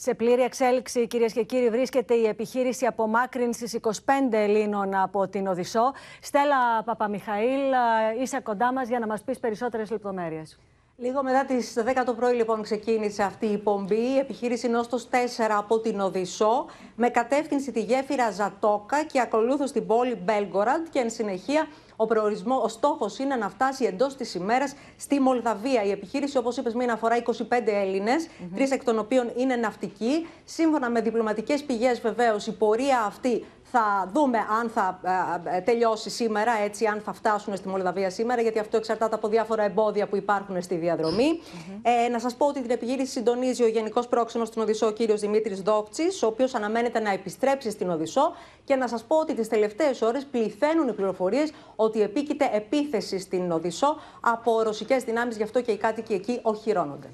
Σε πλήρη εξέλιξη, κυρίες και κύριοι, βρίσκεται η επιχείρηση απομάκρυνσης 25 Ελλήνων από την Οδυσσό. Στέλλα Παπαμιχαήλ, ε, είσαι κοντά μας για να μας πεις περισσότερες λεπτομέρειες. Λίγο μετά τις 10 το πρωί, λοιπόν, ξεκίνησε αυτή η πομπή. Η επιχείρηση Νόστος 4 από την Οδυσσό, με κατεύθυνση τη γέφυρα Ζατόκα και ακολούθως την πόλη Μπέλγκοραντ. Και εν συνεχεία, ο, προορισμό, ο στόχος είναι να φτάσει εντός της ημέρας στη Μολδαβία. Η επιχείρηση, όπως είπες, μην αφορά 25 Έλληνε, mm-hmm. τρεις εκ των οποίων είναι ναυτικοί. Σύμφωνα με διπλωματικές πηγές, βεβαίως, η πορεία αυτή θα δούμε αν θα ε, ε, τελειώσει σήμερα, έτσι, αν θα φτάσουν στη Μολδαβία σήμερα, γιατί αυτό εξαρτάται από διάφορα εμπόδια που υπάρχουν στη διαδρομη Ε, να σας πω ότι την επιγύριση συντονίζει ο Γενικός Πρόξενος στην Οδυσσό, ο κύριος Δημήτρης Δόκτη, ο οποίος αναμένεται να επιστρέψει στην Οδυσσό. Και να σας πω ότι τις τελευταίες ώρες πληθαίνουν οι πληροφορίες ότι επίκειται επίθεση στην Οδυσσό από ρωσικές δυνάμεις, γι' αυτό και οι κάτοικοι εκεί οχυρώνονται.